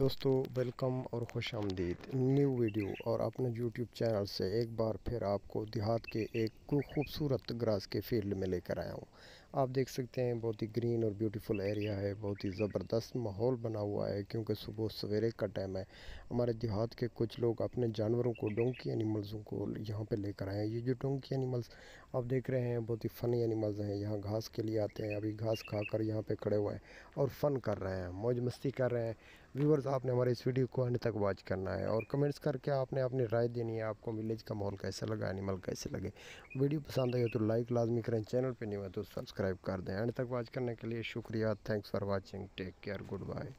दोस्तों वेलकम और खुश आमदीद न्यू वीडियो और अपने यूट्यूब चैनल से एक बार फिर आपको देहात के एक खूबसूरत ग्रास के फील्ड में लेकर आया हूँ आप देख सकते हैं बहुत ही ग्रीन और ब्यूटीफुल एरिया है बहुत ही ज़बरदस्त माहौल बना हुआ है क्योंकि सुबह सवेरे का टाइम है हमारे देहात के कुछ लोग अपने जानवरों को डोंकी एनिमल्सों को यहाँ पे लेकर आए हैं ये जो डोंकी एनिमल्स आप देख रहे हैं बहुत ही फ़नी एनिमल्स हैं यहाँ घास के लिए आते हैं अभी घास खा कर यहाँ पर खड़े हुए हैं और फ़न कर रहे हैं मौज मस्ती कर रहे हैं व्यूवर्स आपने हमारे इस वीडियो को अंत तक वॉच करना है और कमेंट्स करके आपने अपनी राय देनी है आपको विलेज का माहौल कैसा लगा एनिमल कैसे लगे वीडियो पसंद आए तो लाइक लाजमी करें चैनल पर नहीं हुआ तो सब्सक्राइब सब्सक्राइब कर दें एंड तक वॉच करने के लिए शुक्रिया thanks for watching take care good bye